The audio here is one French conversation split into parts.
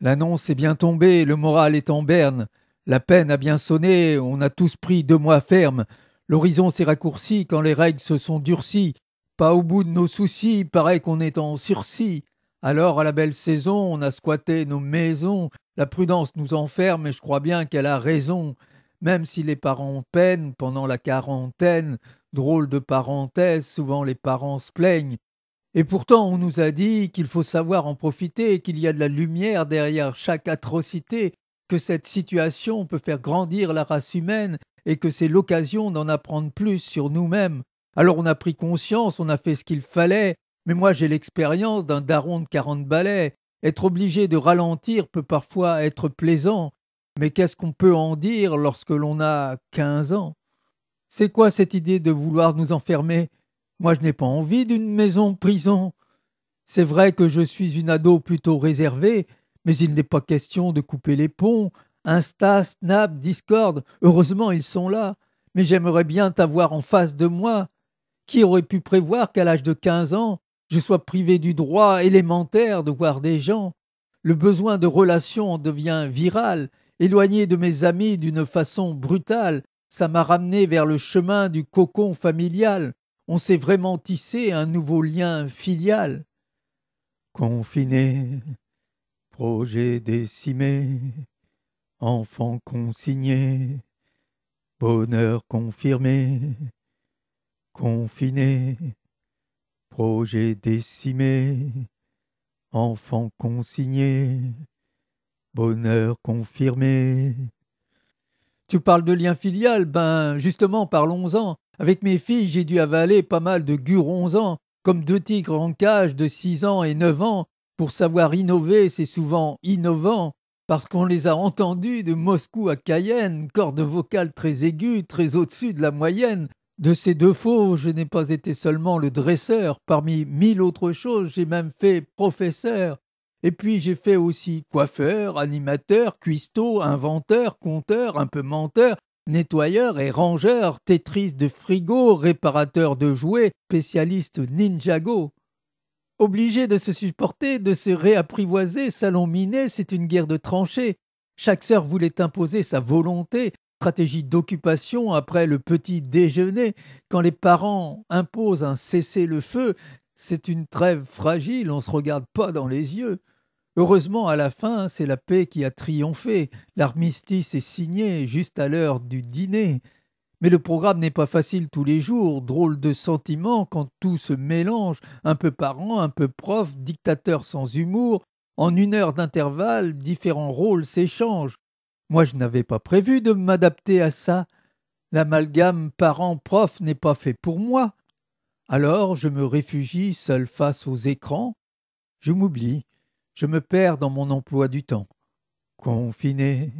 L'annonce est bien tombée, le moral est en berne. La peine a bien sonné, on a tous pris deux mois ferme. L'horizon s'est raccourci quand les règles se sont durcies. Pas au bout de nos soucis, paraît qu'on est en sursis. Alors, à la belle saison, on a squatté nos maisons. La prudence nous enferme et je crois bien qu'elle a raison. Même si les parents peinent pendant la quarantaine, drôle de parenthèse, souvent les parents se plaignent. Et pourtant, on nous a dit qu'il faut savoir en profiter, qu'il y a de la lumière derrière chaque atrocité, que cette situation peut faire grandir la race humaine et que c'est l'occasion d'en apprendre plus sur nous-mêmes. Alors on a pris conscience, on a fait ce qu'il fallait, mais moi j'ai l'expérience d'un daron de 40 balais. Être obligé de ralentir peut parfois être plaisant, mais qu'est-ce qu'on peut en dire lorsque l'on a 15 ans C'est quoi cette idée de vouloir nous enfermer moi, je n'ai pas envie d'une maison-prison. C'est vrai que je suis une ado plutôt réservée, mais il n'est pas question de couper les ponts. Insta, Snap, Discord, heureusement ils sont là. Mais j'aimerais bien t'avoir en face de moi. Qui aurait pu prévoir qu'à l'âge de 15 ans, je sois privé du droit élémentaire de voir des gens Le besoin de relations devient viral. Éloigné de mes amis d'une façon brutale, ça m'a ramené vers le chemin du cocon familial on s'est vraiment tissé un nouveau lien filial. Confiné, projet décimé, enfant consigné, bonheur confirmé, confiné, projet décimé, enfant consigné, bonheur confirmé. Tu parles de lien filial, ben justement parlons-en. Avec mes filles, j'ai dû avaler pas mal de gurons-ans, comme deux tigres en cage de six ans et neuf ans. Pour savoir innover, c'est souvent innovant, parce qu'on les a entendus de Moscou à Cayenne, corde vocale très aiguë, très au-dessus de la moyenne. De ces deux faux, je n'ai pas été seulement le dresseur. Parmi mille autres choses, j'ai même fait professeur. Et puis j'ai fait aussi coiffeur, animateur, cuistot, inventeur, conteur, un peu menteur, nettoyeur et rangeur, Tetris de frigo, réparateur de jouets, spécialiste Ninjago. Obligé de se supporter, de se réapprivoiser, salon miné, c'est une guerre de tranchées. Chaque sœur voulait imposer sa volonté, stratégie d'occupation après le petit déjeuner. Quand les parents imposent un cessez-le-feu, c'est une trêve fragile, on ne se regarde pas dans les yeux. Heureusement, à la fin, hein, c'est la paix qui a triomphé. L'armistice est signé juste à l'heure du dîner. Mais le programme n'est pas facile tous les jours, drôle de sentiment quand tout se mélange, un peu parent, un peu prof, dictateur sans humour, en une heure d'intervalle, différents rôles s'échangent. Moi je n'avais pas prévu de m'adapter à ça. L'amalgame parent-prof n'est pas fait pour moi. Alors je me réfugie seul face aux écrans. Je m'oublie, je me perds dans mon emploi du temps. Confiné,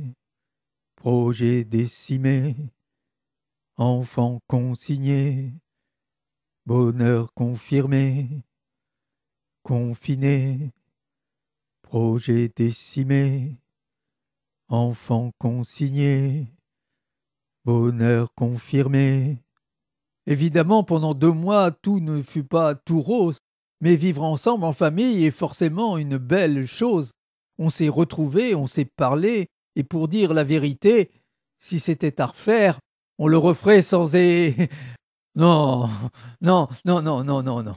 projet décimé, enfant consigné, bonheur confirmé, confiné, projet décimé, enfant consigné, bonheur confirmé. Évidemment, pendant deux mois, tout ne fut pas tout rose. Mais vivre ensemble en famille est forcément une belle chose. On s'est retrouvés, on s'est parlé, et pour dire la vérité, si c'était à refaire, on le referait sans é... Non, non, non, non, non, non, non.